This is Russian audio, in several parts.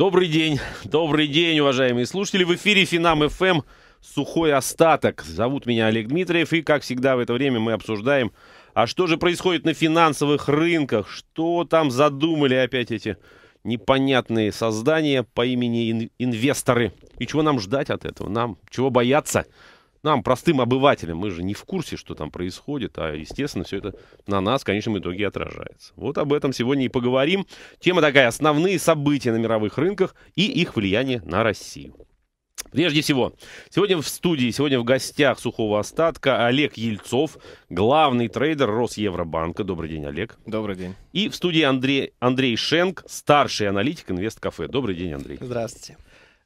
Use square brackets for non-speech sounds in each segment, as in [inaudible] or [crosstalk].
Добрый день, добрый день, уважаемые слушатели. В эфире Финам ФМ «Сухой остаток». Зовут меня Олег Дмитриев, и, как всегда, в это время мы обсуждаем, а что же происходит на финансовых рынках, что там задумали опять эти непонятные создания по имени ин- инвесторы, и чего нам ждать от этого, нам чего бояться – нам, простым обывателям, мы же не в курсе, что там происходит, а, естественно, все это на нас в конечном итоге отражается. Вот об этом сегодня и поговорим. Тема такая, основные события на мировых рынках и их влияние на Россию. Прежде всего, сегодня в студии, сегодня в гостях сухого остатка Олег Ельцов, главный трейдер Росевробанка. Добрый день, Олег. Добрый день. И в студии Андрей, Андрей Шенк, старший аналитик Кафе. Добрый день, Андрей. Здравствуйте.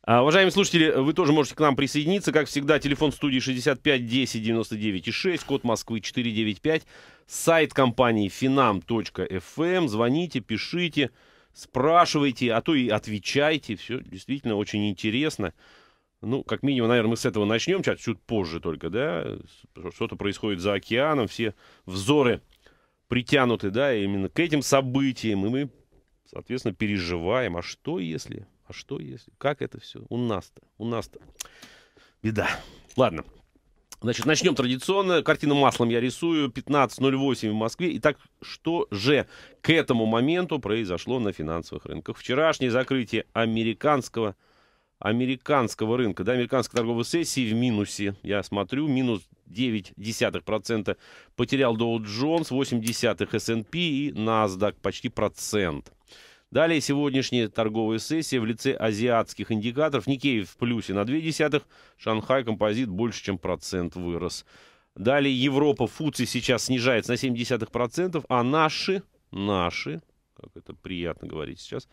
А, уважаемые слушатели, вы тоже можете к нам присоединиться. Как всегда, телефон студии 65 10 99 и 6, код Москвы 495, сайт компании finam.fm. Эм. Звоните, пишите, спрашивайте, а то и отвечайте. Все действительно очень интересно. Ну, как минимум, наверное, мы с этого начнем, чуть, чуть позже только, да? Что-то происходит за океаном, все взоры притянуты, да, именно к этим событиям, и мы, соответственно, переживаем. А что если... А что если? Как это все? У нас-то, у нас-то беда. Ладно. Значит, начнем традиционно. Картину маслом я рисую. 15.08 в Москве. Итак, что же к этому моменту произошло на финансовых рынках? Вчерашнее закрытие американского американского рынка, да, американской торговой сессии в минусе. Я смотрю, минус 9% потерял Dow Jones, 8% S&P и NASDAQ, почти процент. Далее сегодняшняя торговая сессия в лице азиатских индикаторов. Никей в плюсе на 0,2, Шанхай композит больше, чем процент вырос. Далее Европа, ФУЦИ сейчас снижается на 0,7%, а наши, наши, как это приятно говорить сейчас,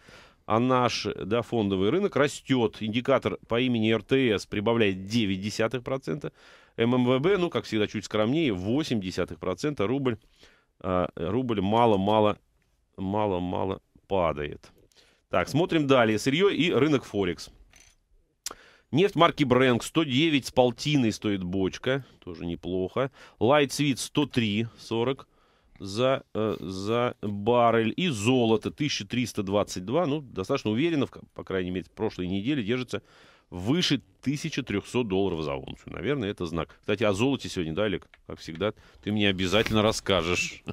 а наш да, фондовый рынок растет. Индикатор по имени РТС прибавляет 9,1%, ММВБ, ну, как всегда, чуть скромнее, 8%, рубль, э, рубль мало-мало, мало-мало падает. Так, смотрим далее. Сырье и рынок Форекс. Нефть марки Брэнк 109 с полтиной стоит бочка. Тоже неплохо. Light Sweet 103,40 за, э, за баррель. И золото 1322. Ну, достаточно уверенно, по крайней мере, в прошлой неделе держится выше 1300 долларов за унцию. Наверное, это знак. Кстати, о золоте сегодня, да, Олег? Как всегда, ты мне обязательно расскажешь.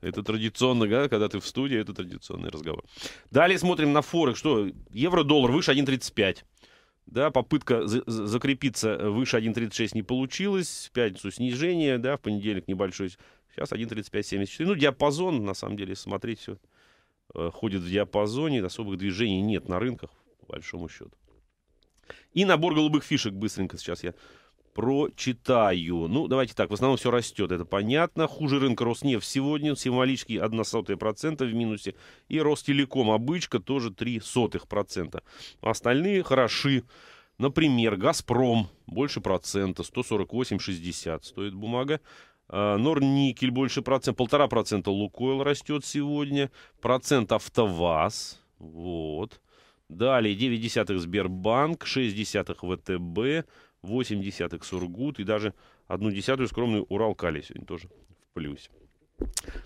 Это традиционно, да, когда ты в студии, это традиционный разговор. Далее смотрим на Форекс. Что? Евро-доллар выше 1,35. Да, попытка за закрепиться выше 1.36 не получилась. В пятницу снижение, да, в понедельник небольшой. Сейчас 1.35.74. Ну, диапазон, на самом деле, смотреть все э, ходит в диапазоне, особых движений нет на рынках, по большому счету. И набор голубых фишек быстренько сейчас я прочитаю. Ну, давайте так, в основном все растет, это понятно. Хуже рынка Роснефть сегодня, символически 0,01% в минусе. И Ростелеком обычка тоже 0,03%. Остальные хороши. Например, «Газпром» больше процента, 148,60 стоит бумага. А, Норникель больше процента, полтора процента Лукойл растет сегодня, процент АвтоВАЗ, вот. Далее 0,9 Сбербанк, 0,6 ВТБ, 0,8 Сургут и даже одну десятую скромную Уралкали сегодня тоже в плюсе.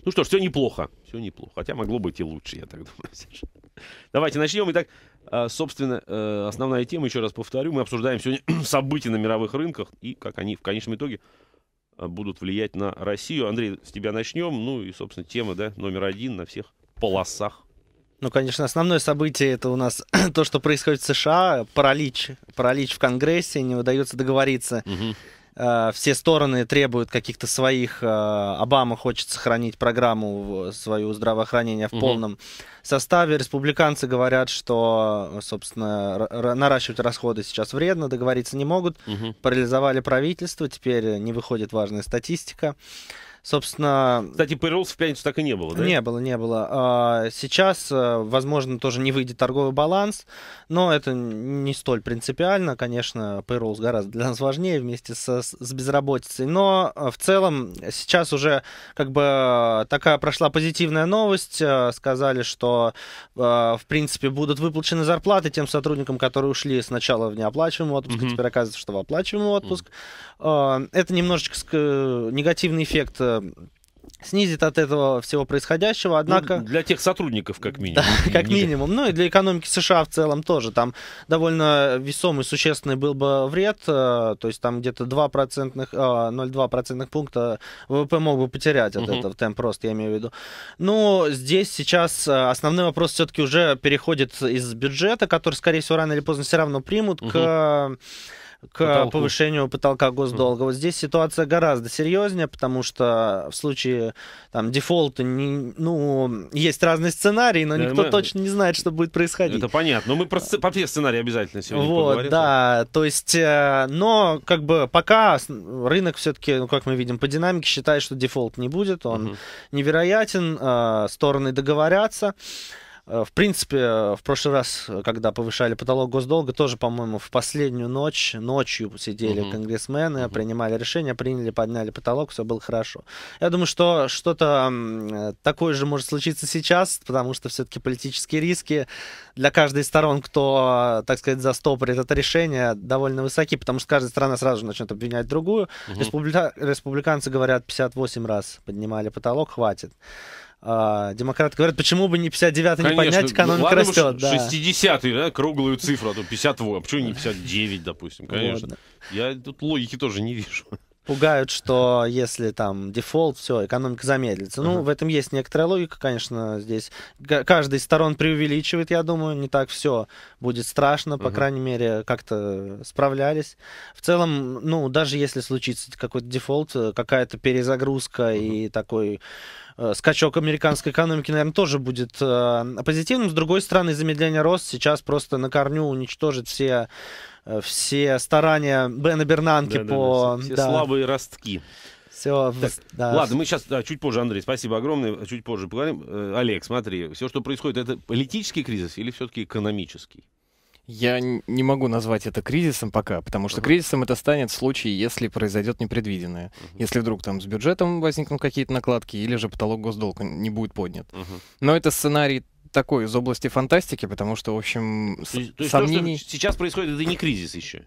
Ну что ж, все неплохо. Все неплохо. Хотя могло быть и лучше, я так думаю. [laughs] Давайте начнем. Итак, а, собственно, э, основная тема, еще раз повторю, мы обсуждаем сегодня [clears throat] события на мировых рынках и как они в конечном итоге а, будут влиять на Россию. Андрей, с тебя начнем. Ну и, собственно, тема да, номер один на всех полосах ну, конечно, основное событие это у нас [clears throat] то, что происходит в США, паралич, паралич в Конгрессе, не удается договориться. Угу все стороны требуют каких-то своих. А, Обама хочет сохранить программу свою здравоохранения в угу. полном составе. Республиканцы говорят, что, собственно, наращивать расходы сейчас вредно, договориться не могут. Угу. Парализовали правительство, теперь не выходит важная статистика собственно... Кстати, payrolls в пятницу так и не было, да? Не было, не было. А, сейчас, э, возможно, тоже не выйдет торговый баланс, но это не столь принципиально. Конечно, payrolls гораздо для нас важнее вместе со, с безработицей. Но э, в целом сейчас уже как бы такая прошла позитивная новость. Э, сказали, что в принципе будут выплачены зарплаты тем сотрудникам, которые ушли сначала в неоплачиваемый отпуск, mm-hmm. а теперь оказывается, что в оплачиваемый отпуск. Mm-hmm. Это немножечко негативный эффект снизит от этого всего происходящего, однако... Ну, для тех сотрудников, как минимум. Да, [laughs] как минимум. Ну и для экономики США в целом тоже. Там довольно весомый, существенный был бы вред, э, то есть там где-то 2%, 0,2% э, пункта ВВП мог бы потерять от угу. этого темп роста, я имею в виду. Но здесь сейчас э, основной вопрос все-таки уже переходит из бюджета, который, скорее всего, рано или поздно все равно примут, угу. к к потолку. повышению потолка госдолга. Вот здесь ситуация гораздо серьезнее, потому что в случае там, дефолта, не, ну, есть разные сценарии, но да, никто мы... точно не знает, что будет происходить. Это понятно. Но ну, мы про, про все сценарии обязательно сегодня вот, поговорим. Да, то есть, э, но как бы пока рынок все-таки, ну, как мы видим, по динамике считает, что дефолт не будет, он угу. невероятен, э, стороны договорятся. Э, в принципе, э, в прошлый раз, э, когда повышали потолок госдолга, тоже, по-моему, в последнюю ночь, ночью сидели угу. конгрессмены, угу. принимали решения, приняли, подняли потолок, все было хорошо. Я думаю, что что-то такое же может случиться сейчас, потому что все-таки политические риски для каждой из сторон, кто, так сказать, застопорит это решение, довольно высоки, потому что каждая страна сразу начнет обвинять другую. Угу. Республика... Республиканцы говорят, 58 раз поднимали потолок, хватит э, демократы говорят, почему бы не 59-й не поднять, экономика ну, ладно, растет. Да. 60-й, да, круглую цифру, а то 58, а почему не 59, допустим, конечно. Вот, Я тут логики тоже не вижу. Пугают, что если там дефолт, все, экономика замедлится. Uh-huh. Ну, в этом есть некоторая логика, конечно, здесь. Каждый из сторон преувеличивает, я думаю, не так все будет страшно, по uh-huh. крайней мере, как-то справлялись. В целом, ну, даже если случится какой-то дефолт, э, какая-то перезагрузка uh-huh. и такой Э, скачок американской экономики, наверное, тоже будет э, позитивным. С другой стороны, замедление роста сейчас просто на корню уничтожит все э, все старания Бена Бернанки да, по... Да, да, все, все да. слабые ростки. Все, так, да. Ладно, мы сейчас да, чуть позже, Андрей, спасибо огромное, а чуть позже поговорим. Олег, смотри, все, что происходит, это политический кризис или все-таки экономический? Я не могу назвать это кризисом пока, потому что uh-huh. кризисом это станет в случае, если произойдет непредвиденное. Uh-huh. Если вдруг там с бюджетом возникнут какие-то накладки, или же потолок госдолга не будет поднят. Uh-huh. Но это сценарий такой из области фантастики, потому что, в общем, то то есть сомнений... То, что сейчас происходит, это не кризис еще?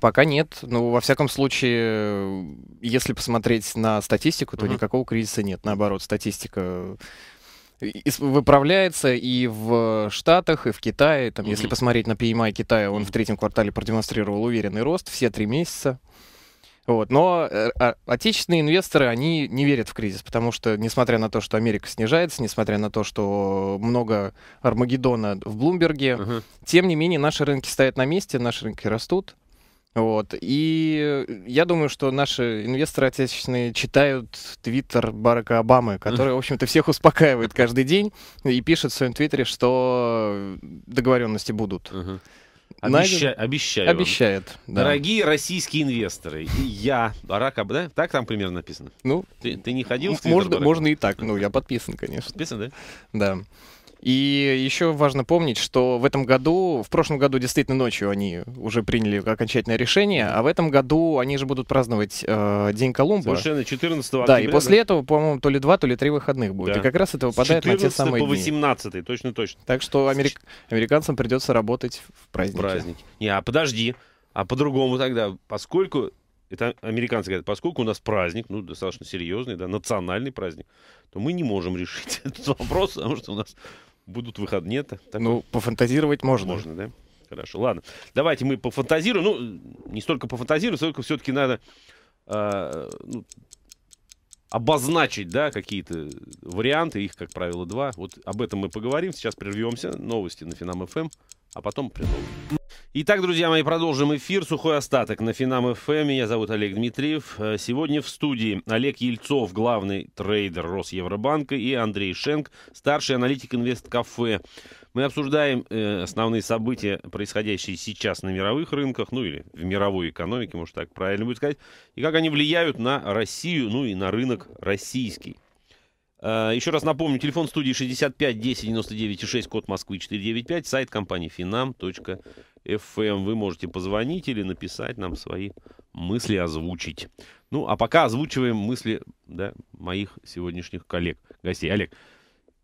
Пока нет. Но ну, во всяком случае, э, если посмотреть на статистику, то uh-huh. никакого кризиса нет. Наоборот, статистика выправляется и в Штатах, и в Китае. Там, mm-hmm. Если посмотреть на PMI Китая, он в третьем квартале продемонстрировал уверенный рост все три месяца. Вот. Но э, а, отечественные инвесторы, они не верят в кризис, потому что, несмотря на то, что Америка снижается, несмотря на то, что много Армагеддона в Блумберге, uh-huh. тем не менее наши рынки стоят на месте, наши рынки растут. Вот. И э, я думаю, что наши инвесторы отечественные читают твиттер Барака Обамы, который, в общем-то, всех успокаивает каждый день и пишет в своем твиттере, что договоренности будут. Обеща... Обещаю. Обещает. Да. Дорогие российские инвесторы, я, Барак Обама, да? Так там примерно написано? Ну, ты, ты не ходил в Твиттер, Можно, можно и так, ну, я подписан, конечно. Подписан, да? Да. И еще важно помнить, что в этом году, в прошлом году действительно ночью они уже приняли окончательное решение, а в этом году они же будут праздновать э, День Колумба. Совершенно 14 октября. Да, и после этого, по-моему, то ли два, то ли три выходных будет. Да. И как раз это выпадает на те самые по 18 точно, точно. Так что америк... американцам придется работать в праздники. В празднике. Не, а подожди, а по-другому тогда, поскольку это американцы говорят, поскольку у нас праздник, ну, достаточно серьезный, да, национальный праздник, то мы не можем решить [laughs] этот вопрос, потому что у нас будут выходные. Так, ну, пофантазировать можно. Можно, да? Хорошо, ладно. Давайте мы пофантазируем. Ну, не столько пофантазируем, сколько все-таки надо э, ну, обозначить, да, какие-то варианты. Их, как правило, два. Вот об этом мы поговорим. Сейчас прервемся. Новости на Финам-ФМ, эм, а потом продолжим. Итак, друзья мои, продолжим эфир. Сухой остаток на Финам ФМ. Эм. Меня зовут Олег Дмитриев. Э, сегодня в студии Олег Ельцов, главный трейдер Росевробанка, и Андрей Шенк, старший аналитик Инвесткафе. Мы обсуждаем э, основные события, происходящие сейчас на мировых рынках, ну или в мировой экономике, может так правильно будет сказать, и как они влияют на Россию, ну и на рынок российский. Э, еще раз напомню, телефон студии 65 10 99 6, код Москвы 495, сайт компании finam.com. FM вы можете позвонить или написать нам свои мысли, озвучить. Ну, а пока озвучиваем мысли да, моих сегодняшних коллег, гостей. Олег,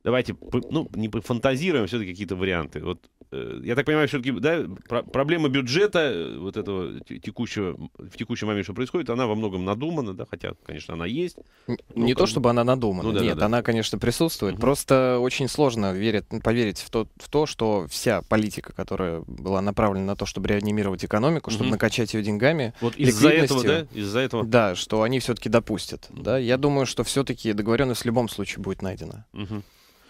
давайте, ну, не фантазируем, все-таки какие-то варианты. Вот, э, я так понимаю, все-таки, да, проблема бюджета э, вот этого текущего, в текущем моменте, что происходит, она во многом надумана, да, хотя, конечно, она есть. Ну, не ну, то, чтобы она надумана, ну, да, нет, да, да. она, конечно, присутствует, угу. просто очень сложно верить, поверить в то, в то, что вся политика, которая была направлена на то, чтобы реанимировать экономику, угу. чтобы накачать ее деньгами, вот из-за этого, да, из-за этого, да, что они все-таки допустят, угу. да, я думаю, что все-таки договоренность в любом случае будет найдена. Угу.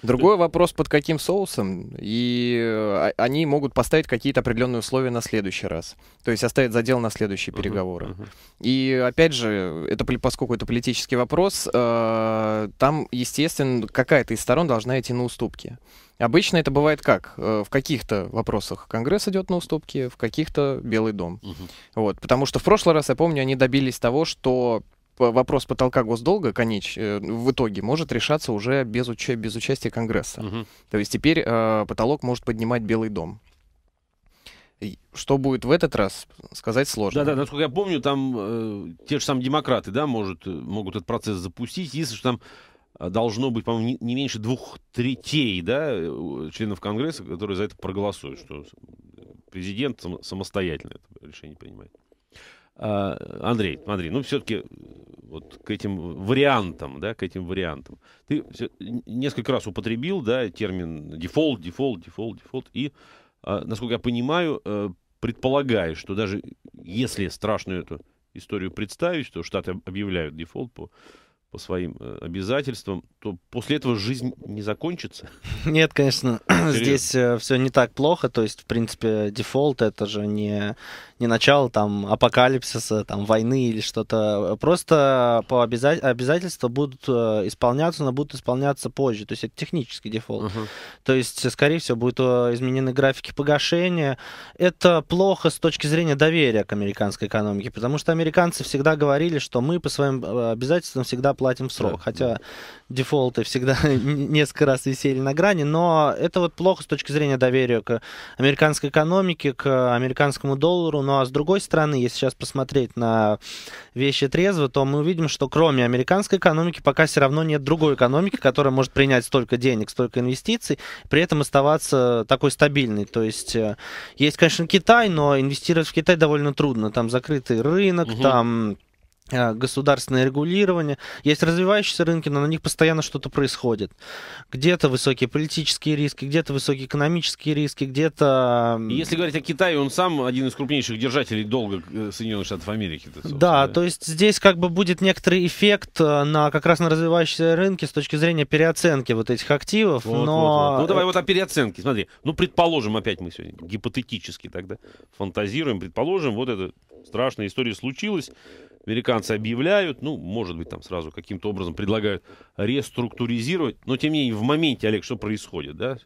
Другой вопрос, под каким соусом, и э, а, они могут поставить какие-то определенные условия на следующий раз. То есть оставить задел на следующие uh-huh, переговоры. Uh-huh. И опять же, это, поскольку это политический вопрос, э, там, естественно, какая-то из сторон должна идти на уступки. Обычно это бывает как? Э, в каких-то вопросах Конгресс идет на уступки, в каких-то Белый дом. Угу. Вот, потому что в прошлый раз, я помню, они добились того, что вопрос потолка госдолга конеч, э, в итоге может решаться уже без, уч без участия Конгресса. Угу. То есть теперь э, потолок может поднимать Белый дом. Что будет в этот раз, сказать сложно. Да-да, насколько я помню, там э, те же самые демократы, да, может, э, могут этот процесс запустить, если что там э, должно быть, по-моему, не, не меньше двух третей, да, членов Конгресса, которые за это проголосуют, что президент самостоятельно это решение принимает. А, Андрей, Андрей, ну все-таки вот к этим вариантам, да, к этим вариантам. Ты несколько раз употребил, да, термин дефолт, дефолт, дефолт, дефолт, и, а, насколько я понимаю, э, предполагаешь, что даже если страшную эту историю представить, что Штаты объявляют дефолт по по своим э, обязательствам, то после этого жизнь не закончится? [laughs] Нет, конечно, [clears throat] Серьезно? здесь э, все не так плохо. То есть, в принципе, дефолт это же не, не начало там апокалипсиса, там войны или что-то. Просто по обяза... обязательства будут э, исполняться, но будут исполняться позже. То есть это технический дефолт. Угу. То есть, э, скорее всего, будут э, изменены графики погашения. Это плохо с точки зрения доверия к американской экономике, потому что американцы всегда говорили, что мы по своим обязательствам всегда платим в срок. Да. Хотя дефолты всегда [laughs] несколько раз висели на грани, но это вот плохо с точки зрения доверия к американской экономике, к американскому доллару, ну а с другой стороны, если сейчас посмотреть на вещи трезво, то мы увидим, что кроме американской экономики пока все равно нет другой экономики, которая может принять столько денег, столько инвестиций, при этом оставаться такой стабильной. То есть э, есть, конечно, Китай, но инвестировать в Китай довольно трудно. Там закрытый рынок, угу. там Э, государственное регулирование. Есть развивающиеся рынки, но на них постоянно что-то происходит. Где-то высокие политические риски, где-то высокие экономические риски, где-то... Если говорить о Китае, он сам один из крупнейших держателей долга э, Соединенных Штатов Америки. Да, да, то есть здесь как бы будет некоторый эффект э, на как раз на развивающиеся рынки с точки зрения переоценки вот этих активов, вот, но... Вот, вот. Ну давай вот о переоценке, смотри. Ну предположим, опять мы сегодня гипотетически тогда фантазируем, предположим, вот эта страшная история случилась, Американцы объявляют, ну, может быть, там сразу каким-то образом предлагают реструктуризировать, но тем не менее в моменте, Олег, что происходит, да?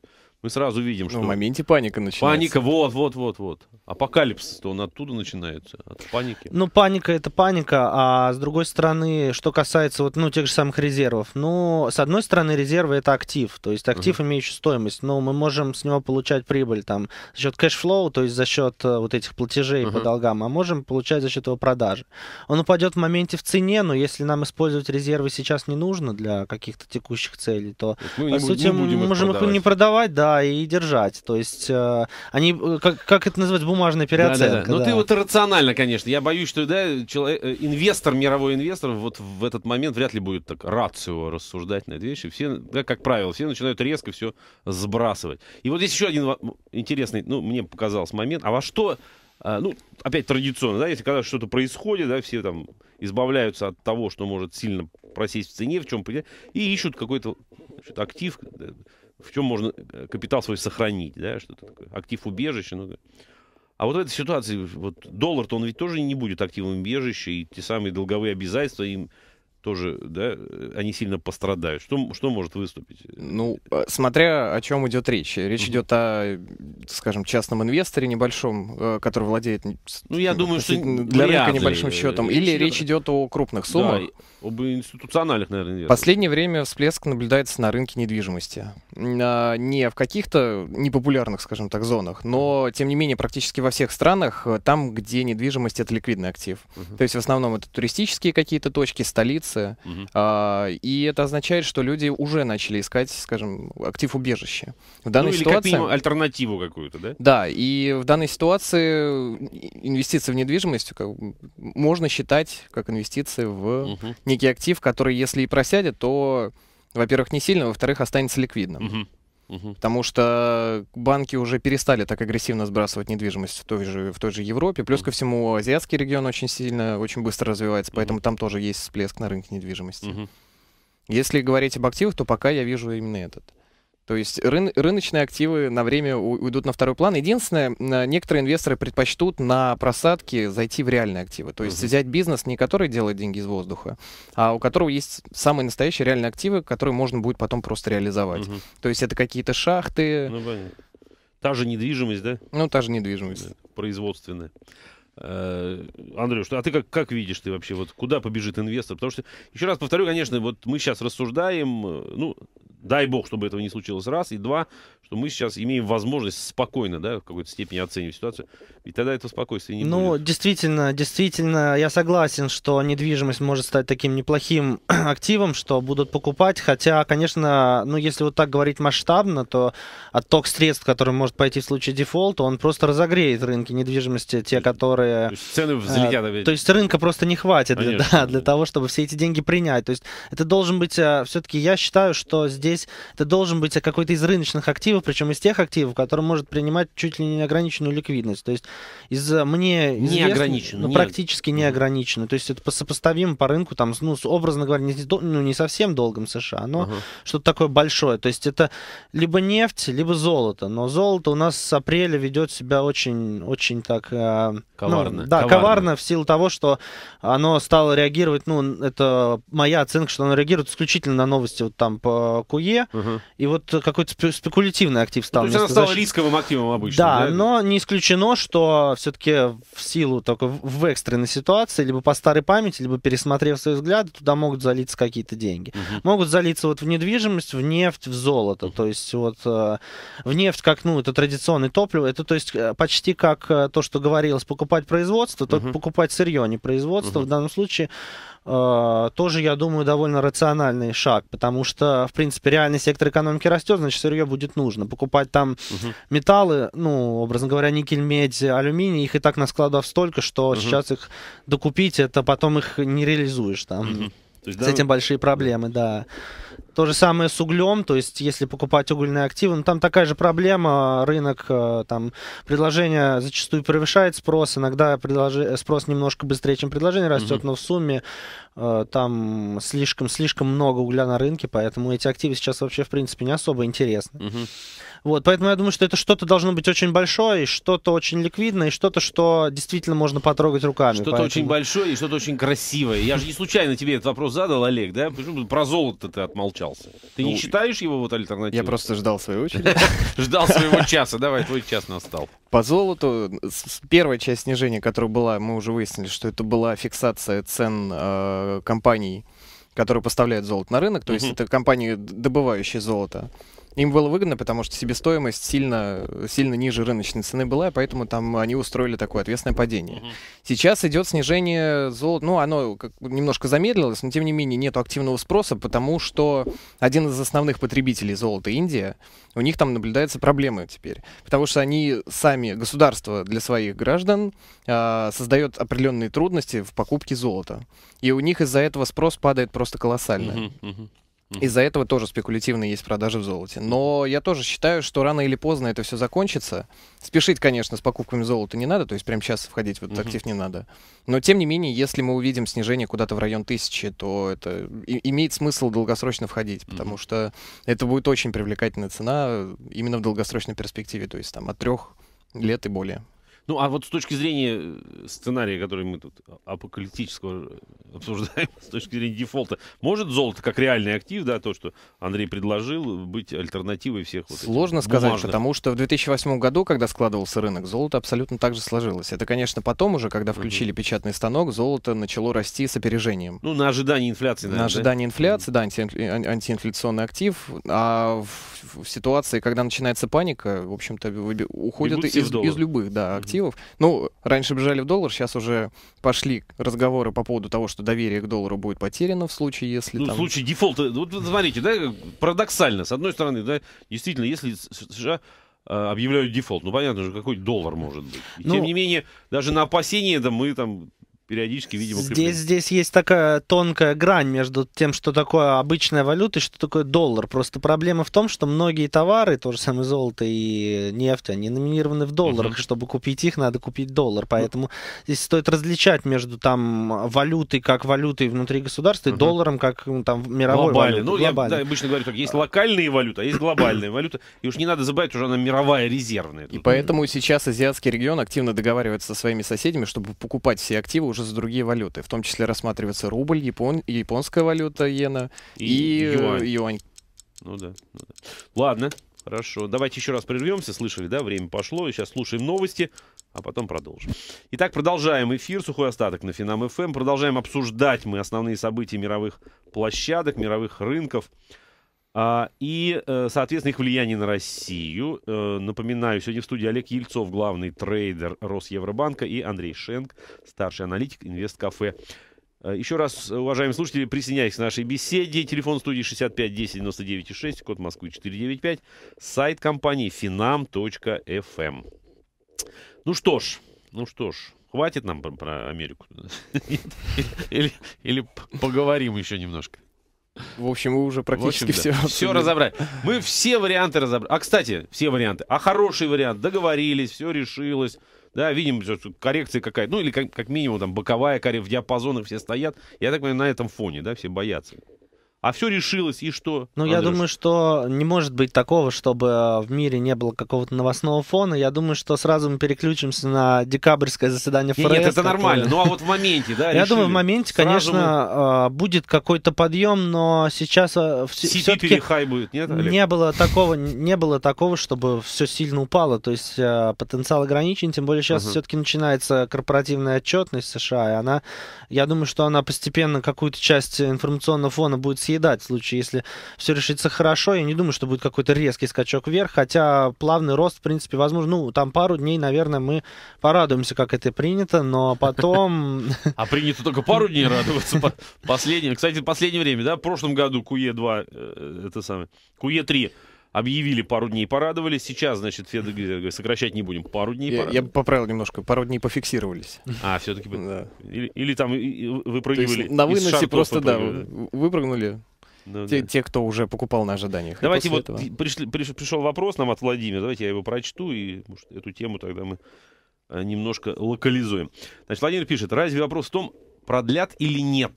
мы сразу видим, ну, что... в моменте паника начинается. Паника, вот, вот, вот, вот. Апокалипсис, то он оттуда начинается, от паники. Ну, паника это паника, а с другой стороны, что касается вот, ну, тех же самых резервов. Ну, с одной стороны, резервы это актив, то есть актив, uh-huh. имеющий стоимость, но ну, мы можем с него получать прибыль там за счет кэшфлоу, то есть за счет э, вот этих платежей uh-huh. по долгам, а можем получать за счет его продажи. Он упадет в моменте в цене, но если нам использовать резервы сейчас не нужно для каких-то текущих целей, то, то по сути, мы можем их не продавать, да, да, и держать. То есть э, они, э, как, как это назвать бумажная переоценка. Ну, да, да, да. Ну да. ты вот рационально, конечно. Я боюсь, что да, человек, э, инвестор, мировой инвестор, вот в этот момент вряд ли будет так рацио рассуждать на эти вещи. Все, да, как правило, все начинают резко все сбрасывать. И вот здесь еще один интересный, ну, мне показался момент. А во что а, ну, опять традиционно, да, если когда что-то происходит, да, все там избавляются от того, что может сильно просесть в цене, в чем и ищут какой-то актив, в чем можно э, капитал свой сохранить, да, что-то такое, актив убежища. Ну, а вот в этой ситуации, вот доллар-то он ведь тоже не будет активом убежища, и те самые долговые обязательства им тоже, да, они сильно пострадают. Что, что может выступить? Ну, э, смотря о чем идет речь. Речь mm-hmm. идет о, скажем, частном инвесторе небольшом, э, который владеет ну, я ну, думаю, что для рынка небольшим э, счетом. Или речь, речь идет о крупных суммах. Да, об институциональных, наверное, инвесторах. последнее время всплеск наблюдается на рынке недвижимости. А, не в каких-то непопулярных, скажем так, зонах, но, тем не менее, практически во всех странах, там, где недвижимость — это ликвидный актив. Mm-hmm. То есть, в основном, это туристические какие-то точки, столицы, миграция. Угу. А, и это означает, что люди уже начали искать, скажем, актив убежища. В данной ну, или ситуации... как минимум альтернативу какую-то, да? Да, и в данной ситуации инвестиции в недвижимость как, можно считать как инвестиции в угу. некий актив, который, если и просядет, то, во-первых, не сильно, во-вторых, останется ликвидным. Угу. Угу. Потому что банки уже перестали так агрессивно сбрасывать недвижимость в той же, в той же Европе. Плюс ко всему, азиатский регион очень сильно, очень быстро развивается, поэтому угу. там тоже есть всплеск на рынке недвижимости. Угу. Если говорить об активах, то пока я вижу именно этот. То есть рын, рыночные активы на время уйдут на второй план. Единственное, э, некоторые инвесторы предпочтут на просадке зайти в реальные активы. То есть uh взять бизнес, не который делает деньги из воздуха, а у которого есть самые настоящие реальные активы, которые можно будет потом просто реализовать. uh То есть это какие-то шахты. Ну, понятно. Та же недвижимость, да? Ну, та же недвижимость. Да, производственная. Э, Андрюш, ну, а ты как, как видишь ты вообще, вот куда побежит инвестор? Потому что, еще раз повторю, конечно, вот мы сейчас рассуждаем, э, ну, Дай бог, чтобы этого не случилось, раз. И два, что мы сейчас имеем возможность спокойно, да, в какой-то степени оценивать ситуацию. И тогда это спокойствие не ну, будет. Ну, действительно, действительно, я согласен, что недвижимость может стать таким неплохим [clears throat] активом, что будут покупать. Хотя, конечно, ну, если вот так говорить масштабно, то отток средств, который может пойти в случае дефолта, он просто разогреет рынки недвижимости, те, которые... То есть цены э, взлетят. Э, то есть рынка просто не хватит [laughs] конечно. для, да, для того, чтобы все эти деньги принять. То есть это должен быть... Э, Все-таки я считаю, что здесь здесь это должен быть какой-то из рыночных активов, причем из тех активов, который может принимать чуть ли не неограниченную ликвидность. То есть из э, мне неограниченную, ну, практически неограниченную. То есть это сопоставимо по рынку там, ну, образно говоря, не, ну, не совсем долгом США, но uh-huh. что-то такое большое. То есть это либо нефть, либо золото. Но золото у нас с апреля ведет себя очень, очень так... Э, ну, коварно. Ну, да, коварно. коварно в силу того, что оно стало реагировать, ну, это моя оценка, что оно реагирует исключительно на новости вот там по АКУЕ, угу. и вот какой-то спекулятивный актив стал. Ну, то есть она стала защ... рисковым активом обычно. Да, да, но не исключено, что все-таки в силу только в экстренной ситуации, либо по старой памяти, либо пересмотрев свои взгляды, туда могут залиться какие-то деньги. Угу. Могут залиться вот в недвижимость, в нефть, в золото. Угу. То есть вот э, в нефть как, ну, это традиционное топливо, это то есть э, почти как э, то, что говорилось, покупать производство, только угу. покупать сырье, а не производство. Угу. В данном случае Э, тоже, я думаю, довольно рациональный шаг, потому что, в принципе, реальный сектор экономики растет, значит, сырье будет нужно. Покупать там угу. металлы, ну, образно говоря, никель, медь, алюминий, их и так на складах столько, что угу. сейчас их докупить, это потом их не реализуешь там. Угу. То есть, да, с этим ну, большие проблемы, да. То же самое с углем, то есть если покупать угольные активы, ну, там такая же проблема, рынок, э, там предложение зачастую превышает спрос, иногда предложи... спрос немножко быстрее, чем предложение растет, mm-hmm. но в сумме э, там слишком, слишком много угля на рынке, поэтому эти активы сейчас вообще, в принципе, не особо интересны. Угу. Вот, поэтому я думаю, что это что-то должно быть очень большое, что-то очень ликвидное, и что-то, что действительно можно потрогать руками. Что-то поэтому... очень большое и что-то очень красивое. Я же не случайно тебе этот вопрос задал, Олег, да? Почему про золото ты отмолчал? встречался. Ты не ну, считаешь его вот альтернативой? Я просто ждал своей очереди. [laughs] Ждал своего часа. Давай, твой час настал. По золоту, первая часть снижения, которая была, мы уже выяснили, что это была фиксация цен э, компаний, которые поставляют золото на рынок, то есть это компании, добывающие золото. Им было выгодно, потому что себестоимость сильно, сильно ниже рыночной цены была, поэтому там они устроили такое ответственное падение. Угу. Сейчас идет снижение золота, ну, оно как, немножко замедлилось, но тем не менее нет активного спроса, потому что один из основных потребителей золота Индия, у них там наблюдаются проблемы теперь, потому что они сами, государство для своих граждан э, создает определенные трудности в покупке золота, и у них из-за этого спрос падает просто колоссально. Угу, угу. Из-за этого тоже спекулятивно есть продажи в золоте. Но я тоже считаю, что рано или поздно это все закончится. Спешить, конечно, с покупками золота не надо, то есть прямо сейчас входить в этот uh-huh. актив не надо. Но тем не менее, если мы увидим снижение куда-то в район тысячи, то это и- имеет смысл долгосрочно входить, потому uh-huh. что это будет очень привлекательная цена именно в долгосрочной перспективе, то есть там от трех лет и более. Ну, а вот с точки зрения э, сценария, который мы тут апокалиптического э, обсуждаем, [laughs] с точки зрения дефолта, может золото как реальный актив, да, то, что Андрей предложил, быть альтернативой всех вот Сложно сказать, потому что в 2008 году, когда складывался рынок, золото абсолютно так же сложилось. Это, конечно, потом уже, когда включили mm-hmm. печатный станок, золото начало расти с опережением. Ну, на ожидании инфляции, наверное, На ожидании да? инфляции, да, анти, э, антиинфляционный актив. А в, в ситуации, когда начинается паника, в общем-то, уходят из, из любых, да, активов активов. Ну, раньше бежали в доллар, сейчас уже пошли разговоры по поводу того, что доверие к доллару будет потеряно в случае, если... Ну, там... в случае дефолта. Вот смотрите, да, парадоксально. С одной стороны, да, действительно, если США э, объявляют дефолт. Ну, понятно же, какой доллар может быть. И, ну, тем не менее, даже на опасения, да, мы там периодически, видимо, здесь, здесь есть такая тонкая грань между тем, что такое обычная валюта и что такое доллар. Просто проблема в том, что многие товары, то же самое золото и нефть, они номинированы в долларах. Угу. Чтобы купить их, надо купить доллар. Поэтому ну. здесь стоит различать между там валютой как валютой внутри государства угу. и долларом как там мировой глобальной. валютой. Ну, глобальной. я да, обычно говорю, так, есть локальные валюты, а есть глобальные валюты. И уж не надо забывать, уже она мировая резервная. И поэтому сейчас азиатский регион активно договаривается со своими соседями, чтобы покупать все активы уже уже за другие валюты. В том числе рассматривается рубль, япон, японская валюта, иена и, и э, юань. юань. Ну да, ну да. Ладно, хорошо. Давайте еще раз прервемся. Слышали, да? Время пошло. Сейчас слушаем новости, а потом продолжим. Итак, продолжаем эфир. Сухой остаток на Финам ФМ. Эм. Продолжаем обсуждать мы основные события мировых площадок, мировых рынков. А, и, э, соответственно, их влияние на Россию. Э, напоминаю, сегодня в студии Олег Ельцов, главный трейдер Росевробанка, и Андрей Шенк, старший аналитик Инвесткафе. Э, еще раз, уважаемые слушатели, присоединяйтесь к нашей беседе. Телефон студии 65 10 99 6, код Москвы 495, сайт компании finam.fm. Эм. Ну что ж, ну что ж, хватит нам про, Америку? [laughs] Или поговорим еще немножко? В общем, мы уже практически общем, все. Да. Все разобрали. Мы все варианты разобрали. А, кстати, все варианты. А хороший вариант. Договорились, все решилось. Да, видим, что коррекция какая-то. Ну, или как, как минимум там боковая коррекция, в диапазонах все стоят. Я так понимаю, на этом фоне, да, все боятся. А все решилось, и что? Ну, Андрюш? я думаю, что не может быть такого, чтобы э, в мире не было какого-то новостного фона. Я думаю, что сразу мы переключимся на декабрьское заседание ФРС. Нет, нет это которое... нормально. Ну, а вот в моменте, да, [laughs] Я думаю, в моменте, конечно, э, будет какой-то подъем, но сейчас э, все-таки будет, нет, Олег? не было такого, не было такого, чтобы все сильно упало. То есть потенциал ограничен, тем более сейчас все-таки начинается корпоративная отчетность США, и она, я думаю, что она постепенно какую-то часть информационного фона будет съедать в случае, если все решится хорошо. Я не думаю, что будет какой-то резкий скачок вверх, хотя плавный рост, в принципе, возможно. Ну, там пару дней, наверное, мы порадуемся, как это принято, но [laughs] потом... А принято только пару дней радоваться. Последним, кстати, в последнее время, да, в прошлом году куе 2 э, это самое, куе 3 объявили пару дней, порадовались. Сейчас, значит, Фед сокращать не будем. Пару дней я, я бы поправил немножко. Пару дней пофиксировались. А, все-таки. Да. Или, или там выпрыгивали. на выносе просто, да, выпрыгнули. Да, ну те, да. те, кто уже покупал на ожиданиях. Давайте вот этого... пришли, приш, пришел вопрос нам от Владимира. Давайте я его прочту, и может, эту тему тогда мы а, немножко локализуем. Значит, Владимир пишет, разве вопрос в том, продлят или нет?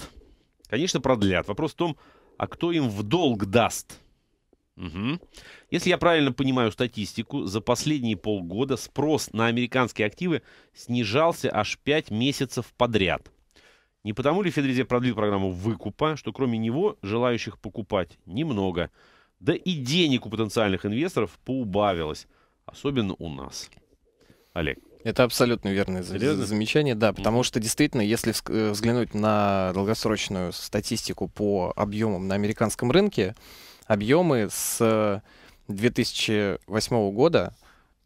Конечно, продлят. Вопрос в том, а кто им в долг даст? Угу. Если я правильно понимаю статистику, за последние полгода спрос на американские активы снижался аж 5 месяцев подряд. Не потому ли Федрезерв продлил программу выкупа, что кроме него желающих покупать немного, да и денег у потенциальных инвесторов поубавилось, особенно у нас. Олег. Это абсолютно верное Серьезно? замечание, да, потому что действительно, если э, взглянуть на долгосрочную статистику по объемам на американском рынке, объемы с 2008 э, года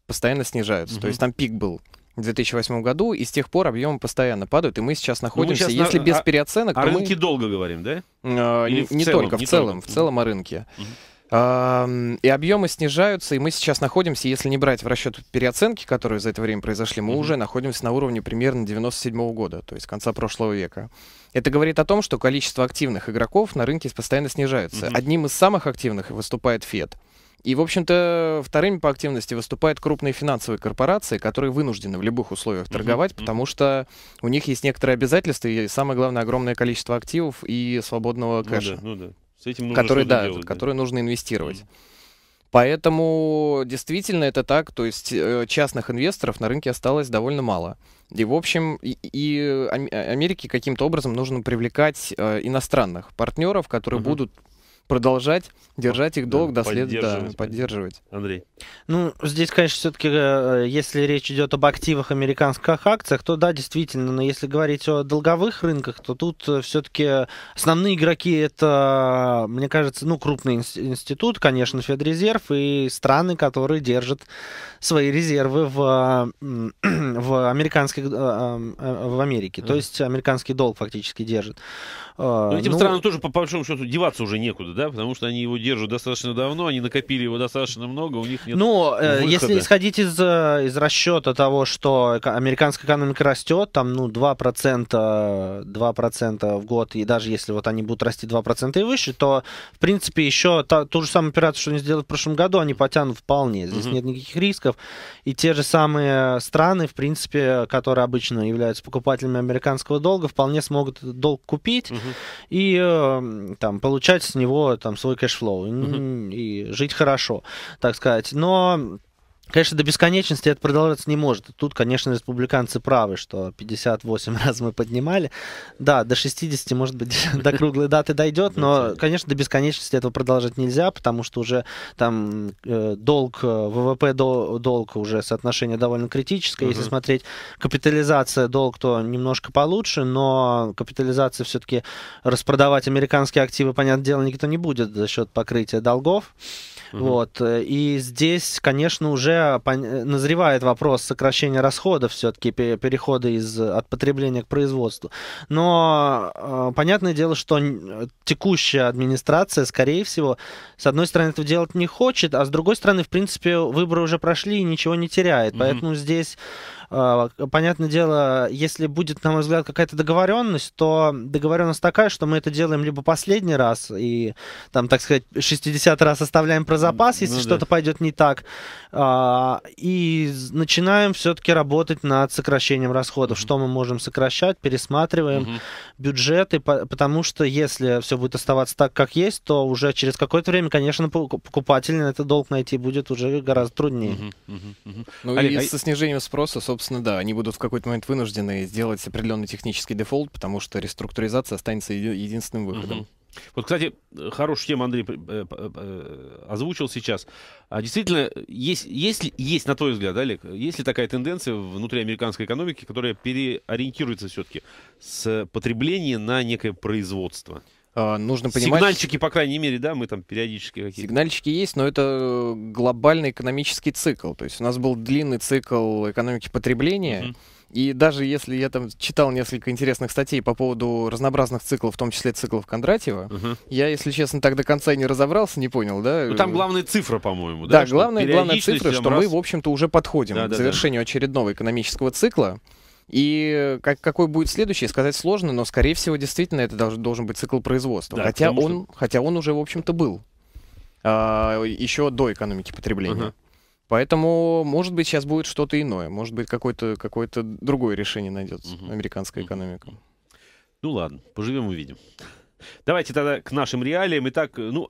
постоянно снижаются. Угу. То есть там пик был в 2008 году, и с тех пор объемы постоянно падают, и мы сейчас ну, находимся, мы сейчас если на, без а переоценок... О рынке мы... долго говорим, да? Э, не, не целом, только, не в целом, только. в целом о рынке. Угу. И объемы снижаются, и мы сейчас находимся, если не брать в расчет переоценки, которые за это время произошли, мы mm-hmm. уже находимся на уровне примерно 97 -го года, то есть конца прошлого века. Это говорит о том, что количество активных игроков на рынке постоянно снижается. Mm-hmm. Одним из самых активных выступает Фед. И, в общем-то, вторыми по активности выступают крупные финансовые корпорации, которые вынуждены в любых условиях торговать, mm-hmm. потому что у них есть некоторые обязательства и, самое главное, огромное количество активов и свободного ну кэша. Ну да, ну да этим нужно которые, да, делать, которые да. нужно инвестировать. Mm-hmm. Поэтому действительно это так, то есть э, частных инвесторов на рынке осталось довольно мало. И, в общем, и, и Америке каким-то образом нужно привлекать э, иностранных партнеров, которые Mm -hmm. будут продолжать держать их долг да, до следующего поддерживать. поддерживать. Андрей. Ну, здесь, конечно, все-таки, э, если речь идет об активах американских акциях, то да, действительно, но если говорить о долговых рынках, то тут э, все-таки основные игроки это, мне кажется, ну, крупный институт, конечно, Федрезерв и страны, которые держат свои резервы в, [clears throat] в американских э, в Америке. Mm. То есть американский долг фактически держит. Но ну, этим ну, странам тоже, по большому счету, деваться уже некуда да, потому что они его держат достаточно давно, они накопили его достаточно много, у них нет. Ну, э, выхода. если исходить из, э, из расчета того, что американская экономика растет, там, ну, 2%, 2% в год, и даже если вот они будут расти 2% и выше, то, в принципе, еще та, ту же самую операцию, что они сделали в прошлом году, они потянут вполне. Здесь угу. Uh нет никаких рисков. И те же самые страны, в принципе, которые обычно являются покупателями американского долга, вполне смогут долг купить угу. Uh и э, там получать с него там свой кэшфлоу uh и жить хорошо, так сказать. Но Конечно, до бесконечности это продолжаться не может. Тут, конечно, республиканцы правы, что 58 [laughs] раз мы поднимали. Да, до 60, может быть, [laughs] до круглой даты дойдет, но, конечно, до бесконечности этого продолжать нельзя, потому что уже там э, долг, э, ВВП долг уже соотношение довольно критическое. Если смотреть капитализация долг, то немножко получше, но капитализация все-таки распродавать американские активы, понятное дело, никто не будет за счет покрытия долгов. Угу. Вот. Э, и здесь, конечно, уже э, назревает вопрос сокращения расходов все-таки, перехода из, э, от потребления к производству. Но понятное дело, что текущая администрация, скорее всего, с одной стороны, этого делать не хочет, а с другой стороны, в принципе, выборы уже прошли и ничего не теряет. Угу. Поэтому здесь а, понятное дело, если будет, на мой взгляд, какая-то договоренность, то договоренность такая, что мы это делаем либо последний раз и, там, так сказать, 60 раз оставляем про запас, если ну, что-то да. пойдет не так, а, и начинаем все-таки работать над сокращением расходов. Mm-hmm. Что мы можем сокращать, пересматриваем mm-hmm. бюджеты, потому что если все будет оставаться так, как есть, то уже через какое-то время, конечно, покупатель на этот долг найти будет уже гораздо труднее. Mm-hmm. Mm-hmm. Ну Олег, а и а... со снижением спроса, собственно, собственно, да, они будут в какой-то момент вынуждены сделать определенный технический дефолт, потому что реструктуризация останется единственным выходом. Угу. Вот, кстати, хорошую тему Андрей э, э, э, озвучил сейчас. А действительно, есть, есть, ли, есть, на твой взгляд, Олег, есть ли такая тенденция внутри американской экономики, которая переориентируется все-таки с потребления на некое производство? А, нужно понимать... Сигнальчики, по крайней мере, да, мы там периодически какие-то... Сигнальчики есть, но это э, глобальный экономический цикл. То есть у нас был длинный цикл экономики потребления, uh-huh. И даже если я там читал несколько интересных статей по поводу разнообразных циклов, в том числе циклов Кондратьева, угу. я, если честно, так до конца не разобрался, не понял, да? Ну, там главная цифра, по-моему, да? Да, главная, главная цифра, что раз... мы, в общем-то, уже подходим да, к да, завершению да. очередного экономического цикла. И как, какой будет следующий, сказать сложно, но, скорее всего, действительно, это должен, должен быть цикл производства. Да, хотя, он, что... хотя он уже, в общем-то, был. А, еще до экономики потребления. Uh-huh. Поэтому, может быть, сейчас будет что-то иное. Может быть, какое-то какое другое решение найдется uh-huh. американская экономика. Ну ладно, поживем увидим. Давайте тогда к нашим реалиям. Итак, ну,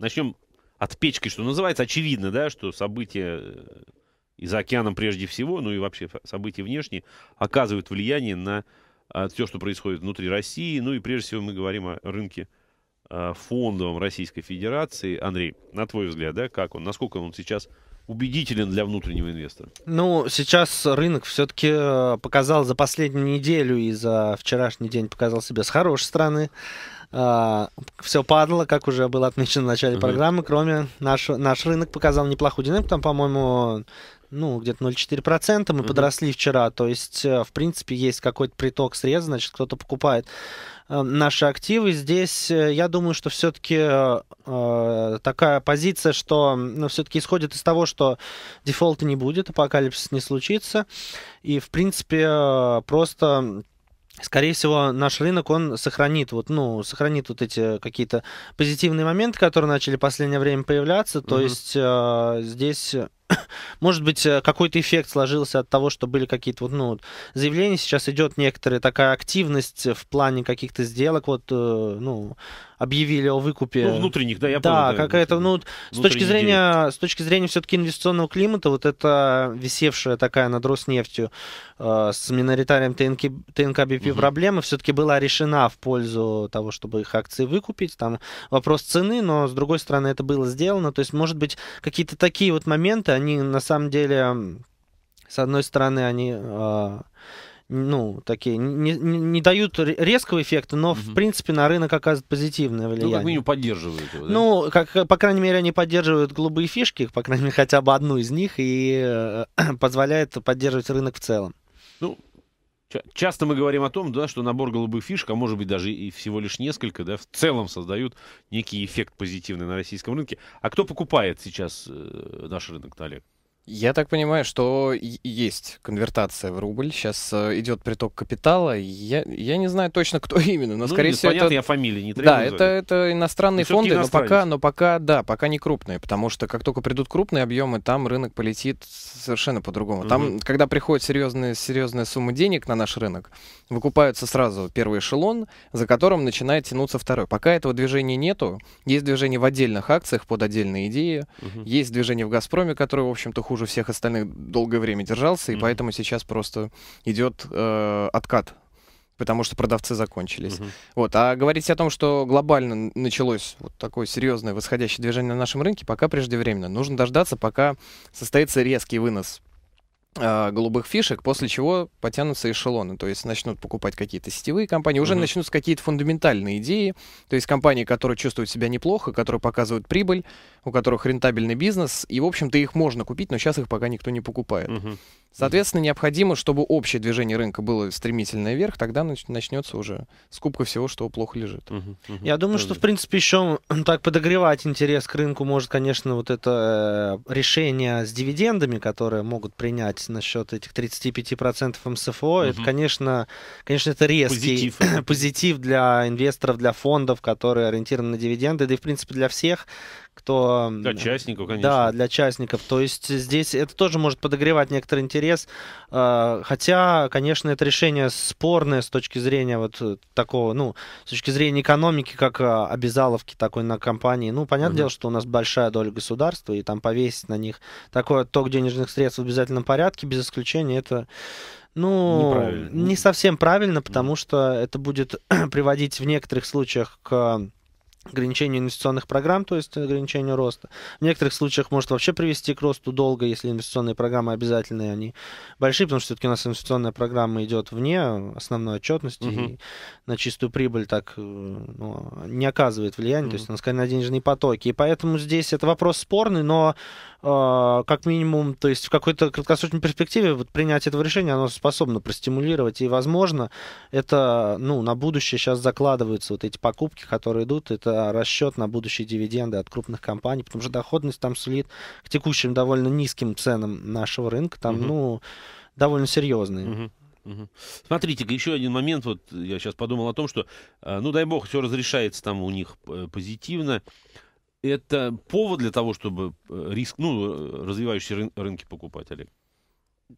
начнем от печки, что называется. Очевидно, да, что события и за океаном прежде всего, ну и вообще события внешние, оказывают влияние на а, все, что происходит внутри России. Ну и прежде всего мы говорим о рынке а, фондовом Российской Федерации. Андрей, на твой взгляд, да, как он, насколько он сейчас убедителен для внутреннего инвестора? Ну, сейчас рынок все-таки э, показал за последнюю неделю и за вчерашний день показал себя с хорошей стороны. А, все падало, как уже было отмечено в начале uh-huh. программы, кроме наш, наш рынок показал неплохую динамику, там, по-моему, ну, где-то 0,4% мы угу. подросли вчера. То есть, э, в принципе, есть какой-то приток средств, значит, кто-то покупает э, наши активы. Здесь, э, я думаю, что все-таки э, такая позиция, что ну, все-таки исходит из того, что дефолта не будет, апокалипсис не случится. И, в принципе, просто Скорее всего, наш рынок, он сохранит вот, ну, сохранит вот эти какие-то позитивные моменты, которые начали в последнее время появляться. То угу. есть э, здесь [laughs] может быть, э, какой-то эффект сложился от того, что были какие-то вот, ну, заявления. Сейчас идет некоторая такая активность в плане каких-то сделок. Вот, э, ну, объявили о выкупе. Ну, внутренних, да, я да, Да, какая-то, ну, с точки зрения, денег. с точки зрения все-таки инвестиционного климата, вот это висевшая такая над Роснефтью э, с миноритарием ТНК, ТНК БП угу. проблема все-таки была решена в пользу того, чтобы их акции выкупить. Там вопрос цены, но, с другой стороны, это было сделано. То есть, может быть, какие-то такие вот моменты, они на самом деле, с одной стороны, они... Э, ну, такие, не, не дают резкого эффекта, но, угу. в принципе, на рынок оказывает позитивное влияние. Ну, как минимум, поддерживают его, да? Ну, как, по крайней мере, они поддерживают голубые фишки, по крайней мере, хотя бы одну из них, и э, [clears throat] позволяет поддерживать рынок в целом. Ну, Часто мы говорим о том, да, что набор голубых фишек, а может быть даже и всего лишь несколько, да, в целом создают некий эффект позитивный на российском рынке. А кто покупает сейчас э, наш рынок, Олег? Я так понимаю, что есть конвертация в рубль. Сейчас э, идет приток капитала. Я, я не знаю точно, кто [laughs] именно, но ну, скорее всего понятно, это я фамилии не требую. Да, это, это иностранные но фонды, но пока, но пока, да, пока не крупные, потому что как только придут крупные объемы, там рынок полетит совершенно по-другому. Там, угу. когда приходит серьезная серьезная сумма денег на наш рынок, выкупается сразу первый эшелон, за которым начинает тянуться второй. Пока этого движения нету. Есть движение в отдельных акциях под отдельные идеи, угу. есть движение в Газпроме, которое, в общем-то, хуже всех остальных долгое время держался, и mm-hmm. поэтому сейчас просто идет э, откат потому что продавцы закончились. Uh-huh. Вот. А говорить о том, что глобально началось вот такое серьезное восходящее движение на нашем рынке, пока преждевременно. Нужно дождаться, пока состоится резкий вынос а, голубых фишек, после чего потянутся эшелоны, то есть начнут покупать какие-то сетевые компании, уже mm-hmm. начнутся какие-то фундаментальные идеи, то есть компании, которые чувствуют себя неплохо, которые показывают прибыль, у которых рентабельный бизнес, и, в общем-то, их можно купить, но сейчас их пока никто не покупает. Mm-hmm. Соответственно, необходимо, чтобы общее движение рынка было стремительное вверх, тогда начнется уже скупка всего, что плохо лежит. Угу, угу. Я думаю, что, в принципе, еще так подогревать интерес к рынку может, конечно, вот это э, решение с дивидендами, которые могут принять насчет этих 35% МСФО. Угу. Это, конечно, конечно, это резкий позитив. [coughs] позитив для инвесторов, для фондов, которые ориентированы на дивиденды, да и, в принципе, для всех, кто... Для частников, конечно. Да, для частников. То есть здесь это тоже может подогревать некоторый интерес. А, хотя, конечно, это решение спорное с точки зрения вот э, такого, ну, с точки зрения экономики, как а, обязаловки такой на компании. Ну, понятное угу. дело, что у нас большая доля государства, и там повесить на них такой отток денежных средств в обязательном порядке, без исключения, это ну, не совсем правильно, потому что это будет [clears throat] приводить в некоторых случаях к ограничению инвестиционных программ, то есть ограничению роста. В некоторых случаях может вообще привести к росту долга, если инвестиционные программы обязательные, они большие, потому что все-таки у нас инвестиционная программа идет вне основной отчетности угу. и на чистую прибыль так э, ну, не оказывает влияния, угу. то есть она скорее на денежные потоки. И поэтому здесь это вопрос спорный, но а, как минимум, то есть в какой-то краткосрочной перспективе вот принятие этого решения, оно способно простимулировать, и, возможно, это, ну, на будущее сейчас закладываются вот эти покупки, которые идут, это расчет на будущие дивиденды от крупных компаний, потому что доходность там сулит к текущим довольно низким ценам нашего рынка, там, угу. ну, довольно серьезные. Угу. Угу. Смотрите, еще один момент, вот я сейчас подумал о том, что, э, ну, дай бог, все разрешается там у них э, позитивно, это повод для того, чтобы э, риск, ну, э, развивающие рын, рынки покупать, Олег?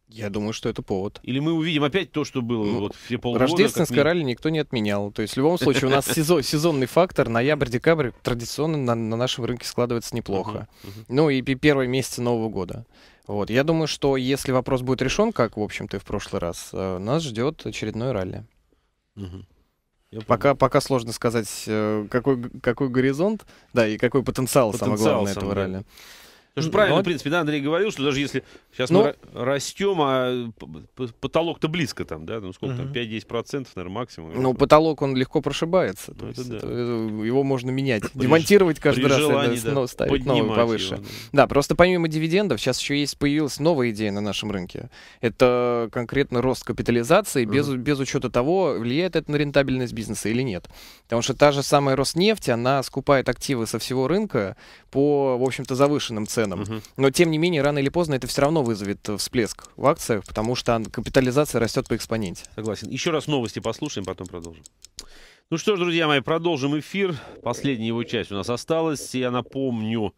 Я думаю, что это повод. Или мы увидим опять то, что было ну, вот все полгода. Рождественское ралли никто не отменял. То есть в любом случае у нас сезон, сезонный фактор ноябрь-декабрь традиционно на, на нашем рынке складывается неплохо. Uh-huh, Ну и первые месяцы Нового года. Вот. Я думаю, что если вопрос будет решен, как, в общем-то, и в прошлый раз, э, нас ждет очередной ралли. Uh-huh. Пока, пока сложно сказать, э, какой, какой горизонт, да, и какой потенциал, потенциал самое главное, этого ралли. Потому что правильно, вот. в принципе, да, Андрей говорил, что даже если сейчас ну, мы растем, а потолок-то близко там, да, ну сколько угу. там, 5-10%, наверное, максимум. Ну, потолок, он легко прошибается. Ну, это да. это, э, его можно менять, при, демонтировать каждый при раз, желании, это, да, ставить новый повыше. Его, да. да, просто помимо дивидендов, сейчас еще есть появилась новая идея на нашем рынке. Это конкретно рост капитализации угу. без, без учета того, влияет это на рентабельность бизнеса или нет. Потому что та же самая Роснефть, она скупает активы со всего рынка по, в общем-то, завышенным ценам ценам. Угу. Но, тем не менее, рано или поздно это все равно вызовет э, всплеск в акциях, потому что капитализация растет по экспоненте. Согласен. Еще раз новости послушаем, потом продолжим. Ну что ж, друзья мои, продолжим эфир. Последняя его часть у нас осталась. Я напомню,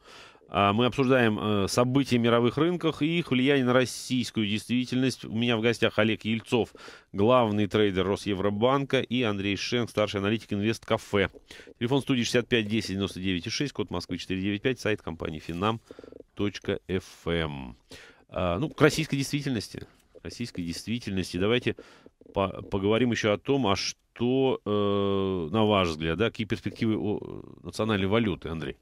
а, мы обсуждаем э, события мировых рынках и их влияние на российскую действительность. У меня в гостях Олег Ельцов, главный трейдер Росевробанка, и Андрей Шенк, старший аналитик Инвесткафе. Телефон студии 65 10 99 6, код Москвы 495, сайт компании finam.fm. Эм. А, ну, к российской действительности. российской действительности. Давайте по поговорим еще о том, а что, э, на ваш взгляд, да, какие перспективы у э, национальной валюты, Андрей?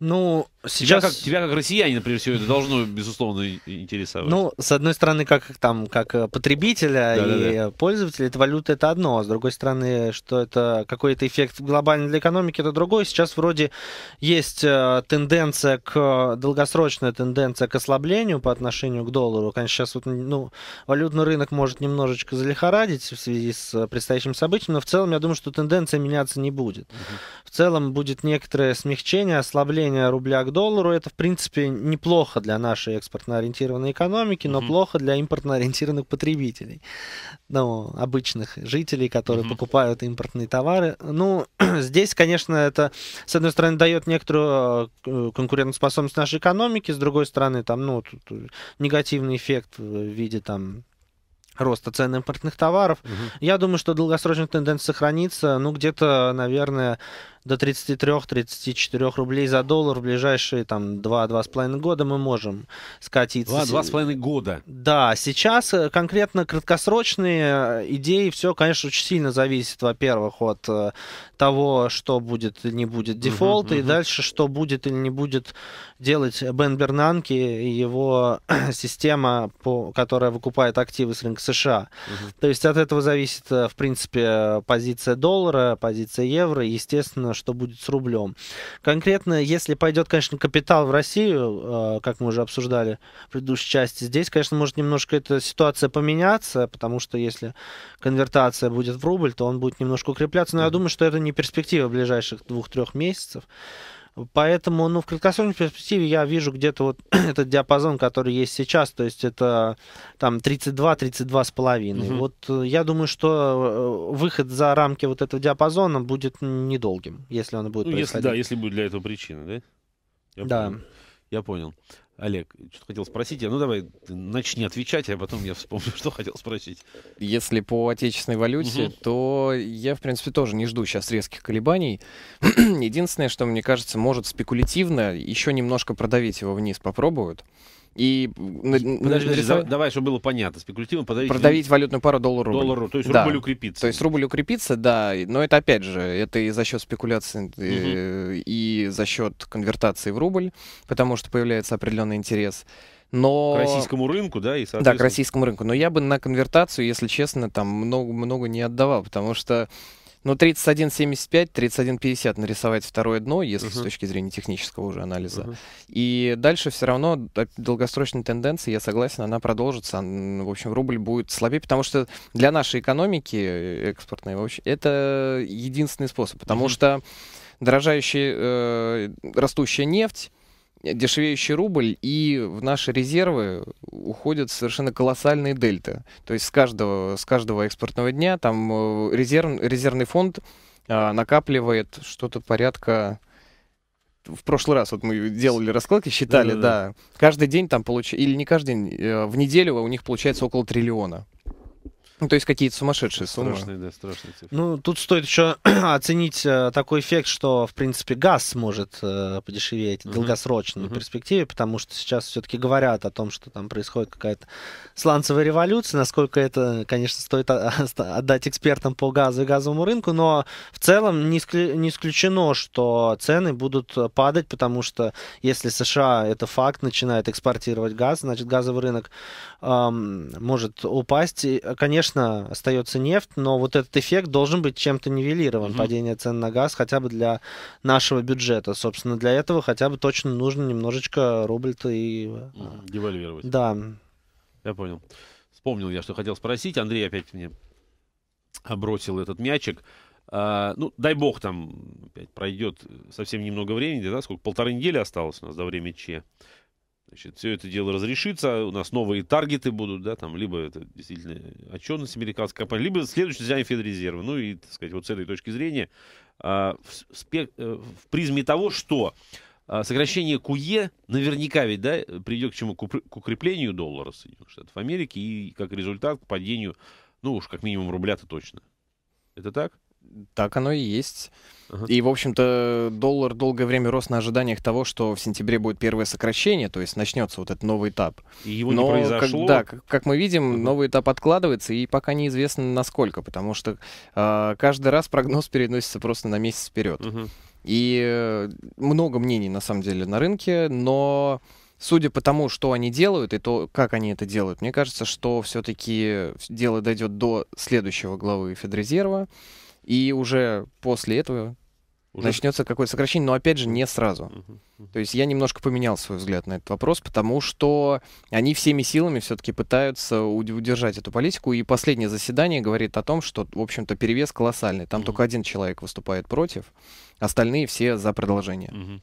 Ну, сейчас... Тебя как, тебя как россиянин, прежде всего, это должно, безусловно, интересовать. Ну, с одной стороны, как, там, как э, потребителя да, и да, да. пользователя, это валюта это одно. А с другой стороны, что это какой-то эффект глобальный для экономики, это другое. Сейчас вроде есть э, тенденция к, долгосрочная тенденция к ослаблению по отношению к доллару. Конечно, сейчас вот, ну, валютный рынок может немножечко залихорадить в связи с э, предстоящим событием, но в целом, я думаю, что тенденция меняться не будет. Угу. В целом будет некоторое смягчение, ослабление ослабление рубля к доллару, это, в принципе, неплохо для нашей экспортно-ориентированной экономики, но mm-hmm. плохо для импортно-ориентированных потребителей, ну, обычных жителей, которые mm-hmm. покупают импортные товары. Ну, [clears throat] здесь, конечно, это, с одной стороны, дает некоторую э, конкурентоспособность нашей экономики, с другой стороны, там, ну, тут э, негативный эффект в виде, там, роста цен импортных товаров. Угу. Я думаю, что долгосрочная тенденция сохранится, ну, где-то, наверное, до 33-34 рублей за доллар в ближайшие там 2-2,5 года мы можем скатиться. 2-2,5 года. Да, сейчас э, конкретно краткосрочные э, идеи, все, конечно, очень сильно зависит, во-первых, от э, того, что будет или не будет дефолт, uh-huh, uh-huh. и дальше, что будет или не будет делать Бен Бернанки и его [clears throat] система, по, которая выкупает активы с рынка США. Uh-huh. То есть от этого зависит, в принципе, позиция доллара, позиция евро, естественно, что будет с рублем. Конкретно, если пойдет, конечно, капитал в Россию, э, как мы уже обсуждали в предыдущей части, здесь, конечно, может немножко эта ситуация поменяться, потому что если конвертация будет в рубль, то он будет немножко укрепляться. Но я думаю, что это не перспектива ближайших двух-трех месяцев. Поэтому, ну, в краткосрочной перспективе я вижу где-то вот [clears throat] этот диапазон, который есть сейчас, то есть это там 32-32 с половиной. Угу. Вот э, я думаю, что э, выход за рамки вот этого диапазона будет недолгим, если он будет ну, происходить. Если, да, если будет для этого причина, да? Я да. Понял. Я понял. Олег, что-то хотел спросить. Ну, давай, начни отвечать, а потом я вспомню, [laughs] что хотел спросить. Если по отечественной валюте, угу. то я, в принципе, тоже не жду сейчас резких колебаний. [clears throat] Единственное, что, мне кажется, может спекулятивно еще немножко продавить его вниз попробуют и... Подожди, нарисовать... давай, чтобы было понятно. Спекулятивно подавить... Продавить валютную пару доллар-рубль. Доллар, то есть да. рубль укрепится. То есть рубль укрепится, да, но это опять же, это и за счет спекуляции, угу. Э, и за счет конвертации в рубль, потому что появляется определенный интерес. Но... К российскому рынку, да, и соответственно... Да, к российскому рынку. Но я бы на конвертацию, если честно, там много-много не отдавал, потому что ну, 31.75, 31.50 нарисовать второе дно, если uh-huh. с точки зрения технического уже анализа. Uh-huh. И дальше все равно долгосрочная тенденция, я согласен, она продолжится. В общем, рубль будет слабее, потому что для нашей экономики э, экспортной вообще это единственный способ. Потому uh-huh. что дорожающая, э, растущая нефть, дешевеющий рубль, и в наши резервы уходят совершенно колоссальные дельты. То есть с каждого, с каждого экспортного дня там э, резерв, резервный фонд а, накапливает что-то порядка в прошлый раз вот мы делали раскладки, считали, да, да, да. да. каждый день там получается, или не каждый день, э, в неделю у них получается около триллиона. Ну, то есть какие-то сумасшедшие суммы. Страшные, да, страшные цифры. Ну, тут стоит еще [clears throat] оценить э, такой эффект, что, в принципе, газ может э, подешеветь в uh-huh. долгосрочной uh-huh. перспективе, потому что сейчас все-таки говорят о том, что там происходит какая-то сланцевая революция, насколько это, конечно, стоит отдать экспертам по газу и газовому рынку, но в целом не исключено, что цены будут э, падать, потому что если США, это факт, начинает экспортировать газ, значит, газовый рынок эм, может упасть. И, конечно, конечно, остается нефть, но вот этот эффект должен быть чем-то нивелирован, угу. падение цен на газ, хотя бы для нашего бюджета. Собственно, для этого хотя бы точно нужно немножечко рубль-то и... Э, Девальвировать. Да. Я понял. Вспомнил я, что хотел спросить. Андрей опять мне бросил этот мячик. А, ну, дай бог, там опять пройдет совсем немного времени, да, сколько, полторы недели осталось у нас до времени Че. Значит, все это дело разрешится, у нас новые таргеты будут, да, там, либо это действительно отчетность американской компании, либо следующий заседание Федрезерва. Ну и, так сказать, вот с этой точки зрения, а, в, спек, э, в призме того, что а, сокращение КУЕ наверняка ведь, да, приведет к чему? К укреплению доллара Соединенных Штатов Америки и, как результат, к падению, ну уж как минимум рубля-то точно. Это так? Так оно и есть. Uh-huh. И, в общем-то, доллар долгое время рос на ожиданиях того, что в сентябре будет первое сокращение, то есть начнется вот этот новый этап. И его Но, не произошло. Как, да, как, как мы видим, uh-huh. новый этап откладывается, и пока неизвестно насколько, потому что э, каждый раз прогноз [laughs] переносится просто на месяц вперед. Uh-huh. И э, много мнений, на самом деле, на рынке, но судя по тому, что они делают и то, как они это делают, мне кажется, что все-таки дело дойдет до следующего главы Федрезерва. И уже после этого уже... начнется какое-то сокращение, но опять же не сразу. Uh-huh. Uh-huh. То есть я немножко поменял свой взгляд на этот вопрос, потому что они всеми силами все-таки пытаются удержать эту политику. И последнее заседание говорит о том, что, в общем-то, перевес колоссальный. Там uh-huh. только один человек выступает против, остальные все за продолжение. Uh-huh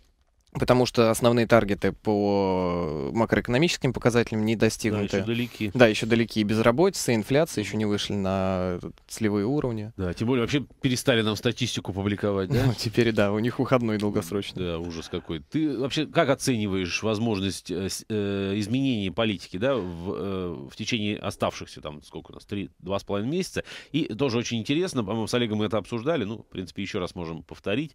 потому что основные таргеты по макроэкономическим показателям не достигнуты. Да, еще далеки. Да, еще далеки. Безработица, инфляция еще не вышли на целевые уровни. Да, тем более вообще перестали нам статистику публиковать, да? [laughs] Ну, теперь да, у них выходной долгосрочный. Да, ужас какой. Ты вообще как оцениваешь возможность э, э, изменений политики, да, в, э, в течение оставшихся там, сколько у нас, три, два с половиной месяца? И тоже очень интересно, по-моему, с Олегом мы это обсуждали, ну, в принципе, еще раз можем повторить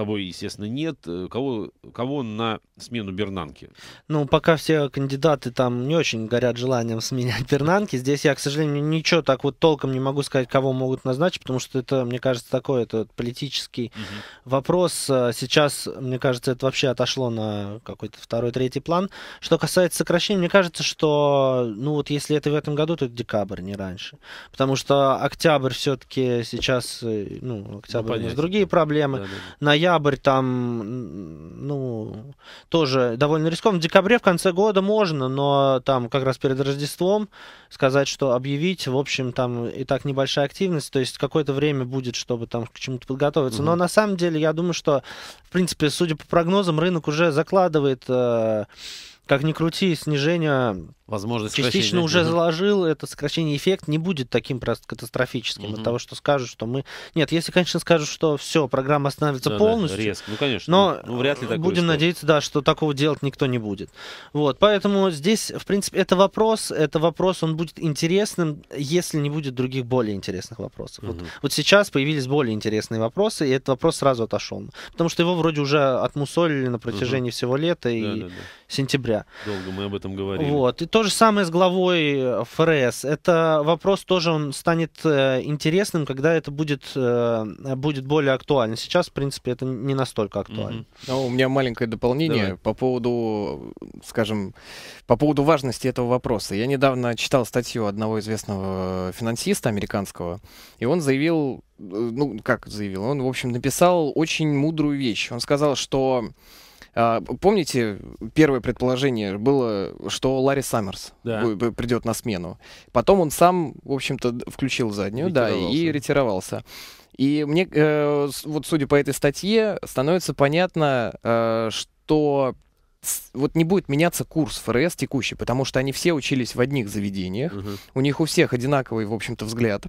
тобой, естественно, нет. Э, кого, кого на смену Бернанки? Ну, пока все кандидаты там не очень горят желанием [laughs] сменять Бернанки. Здесь я, к сожалению, ничего так вот толком не могу сказать, кого могут назначить, потому что это, мне кажется, такой это политический угу. вопрос. Э, сейчас, мне кажется, это вообще отошло на какой-то второй, третий план. Что касается сокращений, мне кажется, что, ну вот если это в этом году, то это декабрь, не раньше. Потому что октябрь все-таки сейчас, э, ну, октябрь ну, у нас другие проблемы. Да, да. Ноябрь ноябрь там, ну, тоже довольно рискованно. В декабре, в конце года можно, но там как раз перед Рождеством сказать, что объявить, в общем, там и так небольшая активность, то есть какое-то время будет, чтобы там к чему-то подготовиться. Mm-hmm. Но на самом деле я думаю, что, в принципе, судя по прогнозам, рынок уже закладывает... Э, как ни крути, снижение Возможность частично уже заложил, это сокращение эффект не будет таким просто катастрофическим угу. от того, что скажут, что мы... Нет, если, конечно, скажут, что все, программа остановится да, полностью. Да, резко. Ну, конечно. Но ну, вряд ли э, так будем надеяться, да, что такого делать никто не будет. Вот, поэтому здесь, в принципе, это вопрос, это вопрос, он будет интересным, если не будет других более интересных вопросов. Угу. Вот, вот сейчас появились более интересные вопросы, и этот вопрос сразу отошел. Потому что его вроде уже отмусолили на протяжении угу. всего лета и да, да, да. сентября. Долго мы об этом говорили. Вот. И то же самое с главой э, ФРС. Это вопрос тоже он станет э, интересным, когда это будет, э, будет более актуально. Сейчас, в принципе, это не настолько актуально. Mm-hmm. у меня маленькое дополнение Давай. по поводу, скажем, по поводу важности этого вопроса. Я недавно читал статью одного известного финансиста американского, и он заявил, ну, как заявил, он, в общем, написал очень мудрую вещь. Он сказал, что а, помните, первое предположение было, что Ларри Саммерс да. придет на смену. Потом он сам, в общем-то, включил заднюю, да, и ретировался. И мне, э, вот судя по этой статье, становится понятно, э, что вот не будет меняться курс ФРС текущий, потому что они все учились в одних заведениях, угу. у них у всех одинаковый, в общем-то, взгляд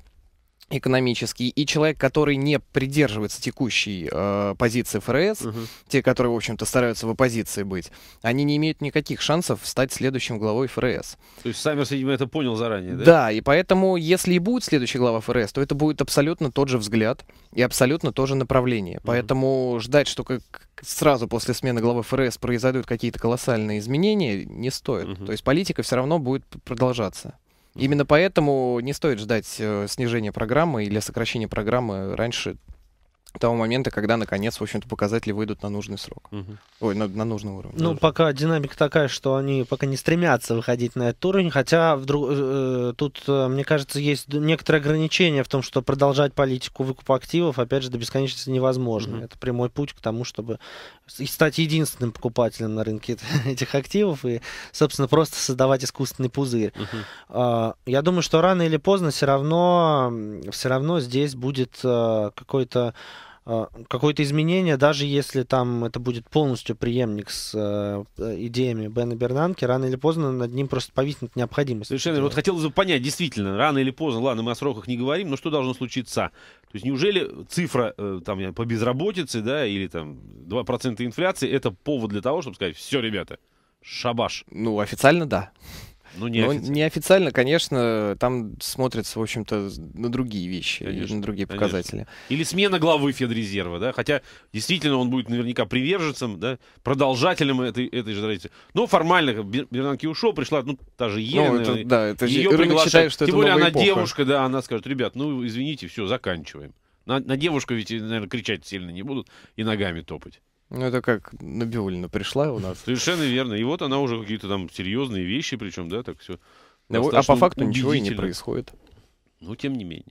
экономический, и человек, который не придерживается текущей э, позиции ФРС, угу. те, которые, в общем-то, стараются в оппозиции быть, они не имеют никаких шансов стать следующим главой ФРС. То есть Саммерс, видимо, это понял заранее, да? Да, и поэтому, если и будет следующий глава ФРС, то это будет абсолютно тот же взгляд и абсолютно то же направление. Угу. Поэтому ждать, что как сразу после смены главы ФРС произойдут какие-то колоссальные изменения, не стоит. Угу. То есть политика все равно будет продолжаться. Именно поэтому не стоит ждать э, снижения программы или сокращения программы раньше того момента, когда, наконец, в общем-то, показатели выйдут на нужный срок. Угу. Ой, на, на нужный уровень. Ну, даже. пока динамика такая, что они пока не стремятся выходить на этот уровень, хотя вдруг, э, тут, э, мне кажется, есть некоторые ограничения в том, что продолжать политику выкупа активов, опять же, до бесконечности невозможно. Угу. Это прямой путь к тому, чтобы стать единственным покупателем на рынке [laughs] этих активов и, собственно, просто создавать искусственный пузырь. Угу. Э, я думаю, что рано или поздно все равно, все равно здесь будет э, какой-то Э, какое-то изменение, даже если там это будет полностью преемник с э, э, идеями Бена Бернанки, рано или поздно над ним просто повиснет необходимость. Совершенно. Вот хотелось бы понять, действительно, рано или поздно, ладно, мы о сроках не говорим, но что должно случиться? То есть неужели цифра там, по безработице да, или там 2% инфляции это повод для того, чтобы сказать, все, ребята, шабаш? Ну, официально да. Ну, неофициально. неофициально, конечно, там смотрятся, в общем-то, на другие вещи, конечно, на другие конечно. показатели. Или смена главы Федрезерва, да, хотя действительно он будет наверняка приверженцем, да, продолжателем этой, этой же традиции. Но формально Бернанки ушел, пришла, ну, та же ну, Елена. Ну, это, да, это ее приглашают. Считает, что Тем это более она эпоха. девушка, да, она скажет, ребят, ну, извините, все, заканчиваем. На, на девушку ведь, наверное, кричать сильно не будут и ногами топать. Ну, это как Набиулина пришла у нас. Совершенно верно. И вот она уже какие-то там серьезные вещи, причем, да, так все. Да, а по факту ничего и не происходит. Ну тем не менее.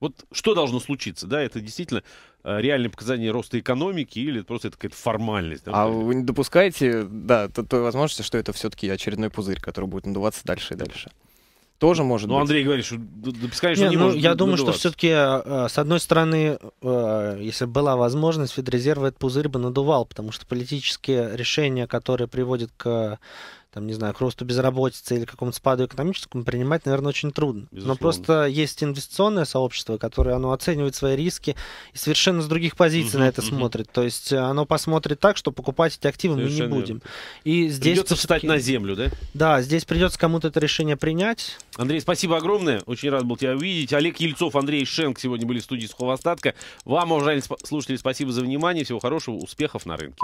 Вот что должно случиться, да? Это действительно э, реальные показания роста экономики или просто это какая-то формальность? Да? А вы не допускаете, да, той возможности, что это все-таки очередной пузырь, который будет надуваться дальше и дальше? тоже может ну, быть. Ну, Андрей говорит, что до бесконечно не, не ну, может Я думаю, что все-таки, э, с одной стороны, э, если была возможность, Федрезерв этот пузырь бы надувал, потому что политические решения, которые приводят к там, не знаю, к росту безработицы или какому-то спаду экономическому принимать, наверное, очень трудно. Безусловно. Но просто есть инвестиционное сообщество, которое оно оценивает свои риски и совершенно с других позиций угу, на это угу. смотрит. То есть э, оно посмотрит так, что покупать эти активы совершенно мы не будем. И здесь придется встать на землю, да? Да, здесь придется кому-то это решение принять. Андрей, спасибо огромное. Очень рад был тебя увидеть. Олег Ельцов, Андрей Шенк сегодня были в студии Сухого остатка. Вам, уважаемые слушатели, спасибо за внимание. Всего хорошего, успехов на рынке.